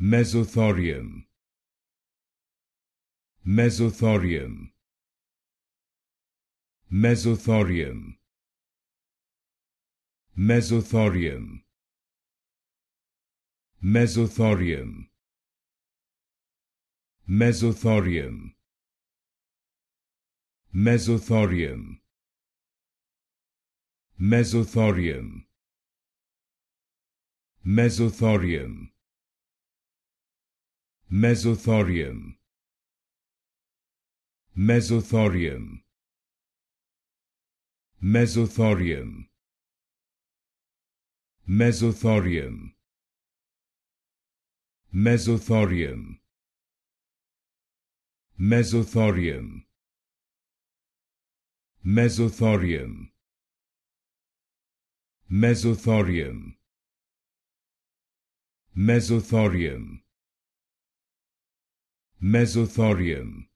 mesothorium mesothorium mesothorium mesothorium mesothorium mesothorium mesothorium mesothorium mesothorium mesothorium mesothorium mesothorium mesothorium mesothorium mesothorium mesothorium mesothorium mesothorium Mesothorium